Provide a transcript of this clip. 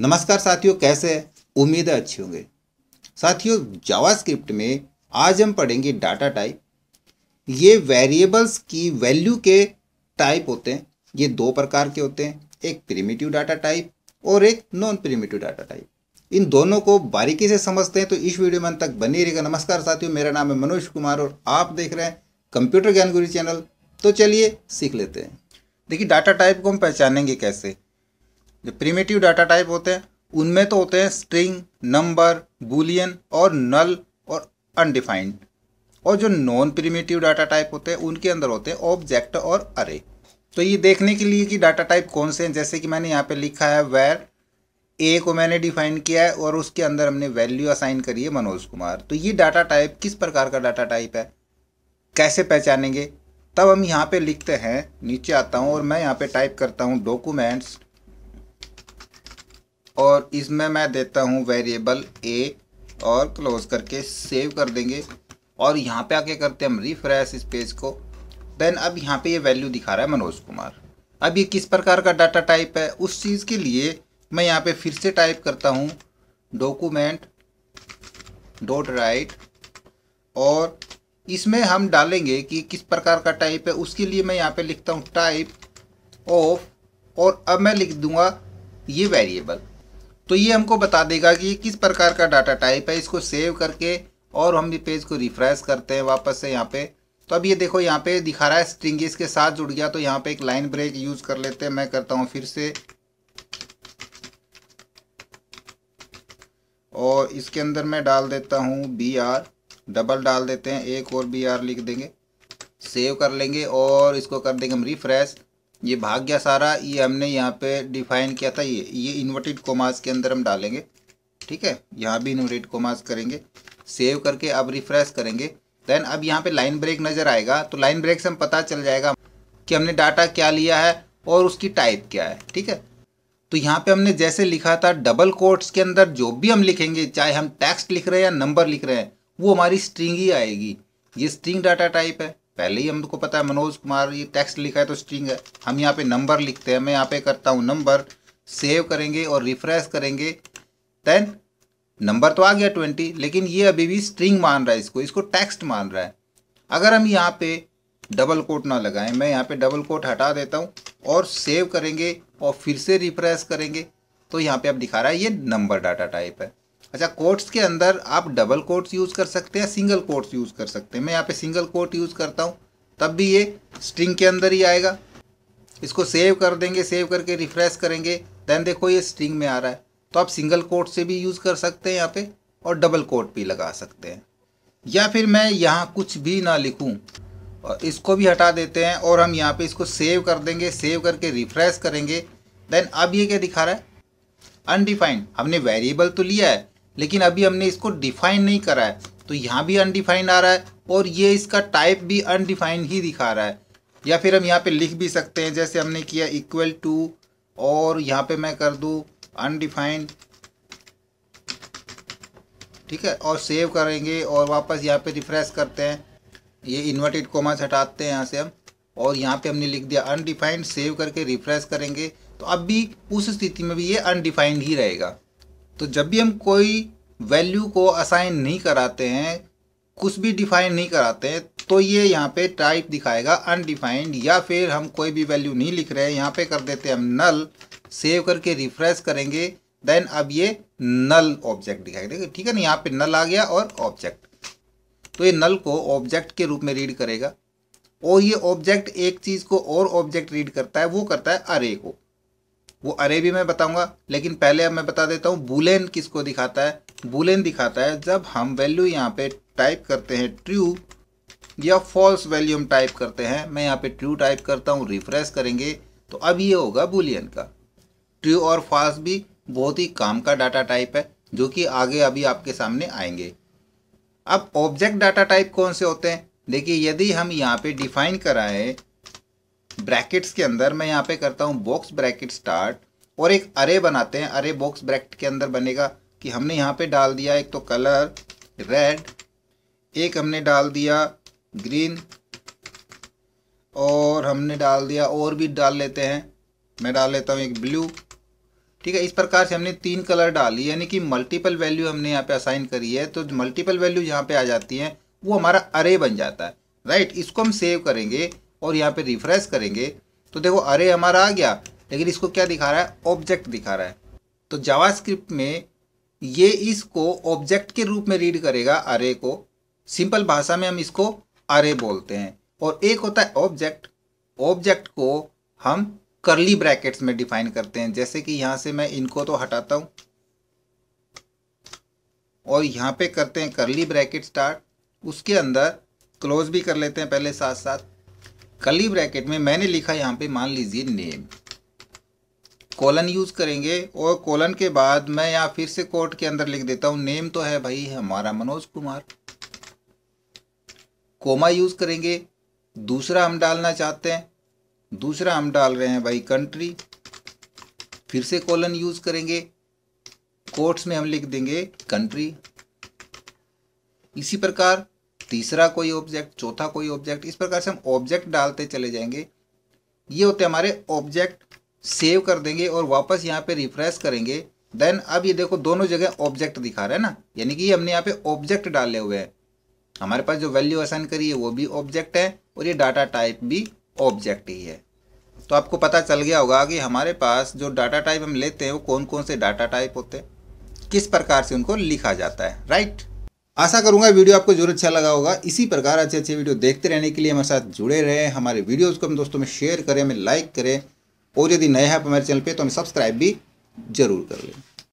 नमस्कार साथियों कैसे उम्मीद है अच्छी होंगे साथियों जावास्क्रिप्ट में आज हम पढ़ेंगे डाटा टाइप ये वेरिएबल्स की वैल्यू के टाइप होते हैं ये दो प्रकार के होते हैं एक प्रिमिटिव डाटा टाइप और एक नॉन प्रिमिटिव डाटा टाइप इन दोनों को बारीकी से समझते हैं तो इस वीडियो में अंत तक बनी रहेगा नमस्कार साथियों मेरा नाम है मनोज कुमार और आप देख रहे हैं कंप्यूटर ज्ञान गुरु चैनल तो चलिए सीख लेते हैं देखिए डाटा टाइप को हम पहचानेंगे कैसे जो प्रीमेटिव डाटा टाइप होते हैं उनमें तो होते हैं स्ट्रिंग नंबर बुलियन और नल और अनडिफाइंड और जो नॉन प्रीमेटिव डाटा टाइप होते हैं उनके अंदर होते हैं ऑब्जेक्ट और अरे तो ये देखने के लिए कि डाटा टाइप कौन से हैं जैसे कि मैंने यहाँ पे लिखा है वेर ए को मैंने डिफाइन किया है और उसके अंदर हमने वैल्यू असाइन करी है मनोज कुमार तो ये डाटा टाइप किस प्रकार का डाटा टाइप है कैसे पहचानेंगे तब हम यहाँ पे लिखते हैं नीचे आता हूँ और मैं यहाँ पे टाइप करता हूँ डॉक्यूमेंट्स और इसमें मैं देता हूँ वेरिएबल ए और क्लोज करके सेव कर देंगे और यहाँ पे आके करते हैं हम रिफ्रेश इस पेज को देन अब यहाँ पे ये वैल्यू दिखा रहा है मनोज कुमार अब ये किस प्रकार का डाटा टाइप है उस चीज़ के लिए मैं यहाँ पे फिर से टाइप करता हूँ डॉक्यूमेंट डॉट राइट और इसमें हम डालेंगे कि किस प्रकार का टाइप है उसके लिए मैं यहाँ पे लिखता हूँ टाइप ऑफ और अब मैं लिख दूँगा ये वेरिएबल तो ये हमको बता देगा कि ये किस प्रकार का डाटा टाइप है इसको सेव करके और हम ये पेज को रिफ्रेश करते हैं वापस से यहाँ पे तो अब ये देखो यहाँ पे दिखा रहा है स्ट्रिंग के साथ जुड़ गया तो यहाँ पे एक लाइन ब्रेक यूज़ कर लेते हैं मैं करता हूँ फिर से और इसके अंदर मैं डाल देता हूँ बी आर डबल डाल देते हैं एक और बी आर लिख देंगे सेव कर लेंगे और इसको कर देंगे हम रिफ्रेश ये भाग गया सारा ये हमने यहाँ पे डिफाइन किया था ये ये इन्वर्टेड कोमास के अंदर हम डालेंगे ठीक है यहाँ भी इन्वर्टेड कोमास करेंगे सेव करके अब रिफ्रेश करेंगे देन अब यहाँ पे लाइन ब्रेक नज़र आएगा तो लाइन ब्रेक से हम पता चल जाएगा कि हमने डाटा क्या लिया है और उसकी टाइप क्या है ठीक है तो यहाँ पे हमने जैसे लिखा था डबल कोट्स के अंदर जो भी हम लिखेंगे चाहे हम टेक्स्ट लिख रहे हैं या नंबर लिख रहे हैं वो हमारी स्ट्रिंग ही आएगी ये स्ट्रिंग डाटा टाइप है पहले ही हमको पता है मनोज कुमार ये टेक्स्ट लिखा है तो स्ट्रिंग है हम यहाँ पे नंबर लिखते हैं मैं यहाँ पे करता हूँ नंबर सेव करेंगे और रिफ्रेश करेंगे देन नंबर तो आ गया ट्वेंटी लेकिन ये अभी भी स्ट्रिंग मान रहा है इसको इसको टेक्स्ट मान रहा है अगर हम यहाँ पे डबल कोट ना लगाएं मैं यहाँ पे डबल कोट हटा देता हूँ और सेव करेंगे और फिर से रिफ्रेश करेंगे तो यहाँ पे अब दिखा रहा है ये नंबर डाटा टाइप है अच्छा कोट्स के अंदर आप डबल कोट्स यूज़ कर सकते हैं सिंगल कोट्स यूज़ कर सकते हैं मैं यहाँ पे सिंगल कोट यूज़ करता हूँ तब भी ये स्ट्रिंग के अंदर ही आएगा इसको सेव कर देंगे सेव करके रिफ्रेश करेंगे देन देखो ये स्ट्रिंग में आ रहा है तो आप सिंगल कोट से भी यूज़ कर सकते हैं यहाँ पे और डबल कोट भी लगा सकते हैं या फिर मैं यहाँ कुछ भी ना लिखूँ और इसको भी हटा देते हैं और हम यहाँ पे इसको सेव कर देंगे सेव करके रिफ्रेश करेंगे देन अब ये क्या दिखा रहा है अनडिफाइंड हमने वेरिएबल तो लिया है लेकिन अभी हमने इसको डिफाइन नहीं करा है तो यहाँ भी अनडिफाइंड आ रहा है और ये इसका टाइप भी अनडिफाइंड ही दिखा रहा है या फिर हम यहाँ पे लिख भी सकते हैं जैसे हमने किया इक्वल टू और यहाँ पे मैं कर दूँ अनडिफाइंड ठीक है और सेव करेंगे और वापस यहाँ पे रिफ्रेश करते हैं ये इन्वर्टेड कोमास हटाते हैं यहाँ से हम और यहाँ पे हमने लिख दिया अनडिफाइंड सेव करके रिफ्रेश करेंगे तो अब भी उस स्थिति में भी ये अनडिफाइंड ही रहेगा तो जब भी हम कोई वैल्यू को असाइन नहीं कराते हैं कुछ भी डिफाइन नहीं कराते हैं तो ये यहाँ पे टाइप दिखाएगा अनडिफाइंड या फिर हम कोई भी वैल्यू नहीं लिख रहे हैं यहाँ पे कर देते हैं हम नल सेव करके रिफ्रेश करेंगे देन अब ये नल ऑब्जेक्ट दिखाई देगा ठीक है ना यहाँ पे नल आ गया और ऑब्जेक्ट तो ये नल को ऑब्जेक्ट के रूप में रीड करेगा और ये ऑब्जेक्ट एक चीज़ को और ऑब्जेक्ट रीड करता है वो करता है अरे को वो अरे भी मैं बताऊंगा लेकिन पहले अब मैं बता देता हूँ बुलेन किसको दिखाता है बुलेन दिखाता है जब हम वैल्यू यहाँ पे टाइप करते हैं ट्रू या फॉल्स वैल्यू हम टाइप करते हैं मैं यहाँ पे ट्रू टाइप करता हूँ रिफ्रेश करेंगे तो अब ये होगा बुलियन का ट्रू और फॉल्स भी बहुत ही काम का डाटा टाइप है जो कि आगे अभी आपके सामने आएंगे अब ऑब्जेक्ट डाटा टाइप कौन से होते हैं देखिए यदि हम यहाँ पे डिफाइन कराएं ब्रैकेट्स के अंदर मैं यहाँ पे करता हूँ बॉक्स ब्रैकेट स्टार्ट और एक अरे बनाते हैं अरे बॉक्स ब्रैकेट के अंदर बनेगा कि हमने यहाँ पे डाल दिया एक तो कलर रेड एक हमने डाल दिया ग्रीन और हमने डाल दिया और भी डाल लेते हैं मैं डाल लेता हूँ एक ब्लू ठीक है इस प्रकार से हमने तीन कलर डाली यानी कि मल्टीपल वैल्यू हमने यहाँ पे असाइन करी है तो मल्टीपल वैल्यू यहाँ पे आ जाती हैं वो हमारा अरे बन जाता है राइट इसको हम सेव करेंगे और यहाँ पे रिफ्रेश करेंगे तो देखो अरे हमारा आ गया लेकिन इसको क्या दिखा रहा है ऑब्जेक्ट दिखा रहा है तो जावास्क्रिप्ट में ये इसको ऑब्जेक्ट के रूप में रीड करेगा अरे को सिंपल भाषा में हम इसको अरे बोलते हैं और एक होता है ऑब्जेक्ट ऑब्जेक्ट को हम करली ब्रैकेट्स में डिफाइन करते हैं जैसे कि यहां से मैं इनको तो हटाता हूं और यहां पे करते हैं करली ब्रैकेट स्टार्ट उसके अंदर क्लोज भी कर लेते हैं पहले साथ साथ कली ब्रैकेट में मैंने लिखा यहाँ पे मान लीजिए नेम कॉलन यूज़ करेंगे और कॉलन के बाद मैं यहाँ फिर से कोर्ट के अंदर लिख देता हूँ नेम तो है भाई हमारा मनोज कुमार कोमा यूज़ करेंगे दूसरा हम डालना चाहते हैं दूसरा हम डाल रहे हैं भाई कंट्री फिर से कॉलन यूज़ करेंगे कोर्ट्स में हम लिख देंगे कंट्री इसी प्रकार तीसरा कोई ऑब्जेक्ट चौथा कोई ऑब्जेक्ट इस प्रकार से हम ऑब्जेक्ट डालते चले जाएंगे ये होते हमारे ऑब्जेक्ट सेव कर देंगे और वापस यहाँ पे रिफ्रेश करेंगे देन अब ये देखो दोनों जगह ऑब्जेक्ट दिखा रहा है ना यानी कि हमने यहाँ पे ऑब्जेक्ट डाले हुए हैं हमारे पास जो वैल्यू असाइन करी है वो भी ऑब्जेक्ट है और ये डाटा टाइप भी ऑब्जेक्ट ही है तो आपको पता चल गया होगा कि हमारे पास जो डाटा टाइप हम लेते हैं वो कौन कौन से डाटा टाइप होते हैं किस प्रकार से उनको लिखा जाता है राइट आशा करूंगा वीडियो आपको जरूर अच्छा लगा होगा इसी प्रकार अच्छे अच्छे वीडियो देखते रहने के लिए हमारे साथ जुड़े रहें हमारे वीडियोज़ को हम दोस्तों में शेयर करें हमें लाइक करें और यदि नए हैं हमारे चैनल पर तो हमें सब्सक्राइब भी जरूर कर लें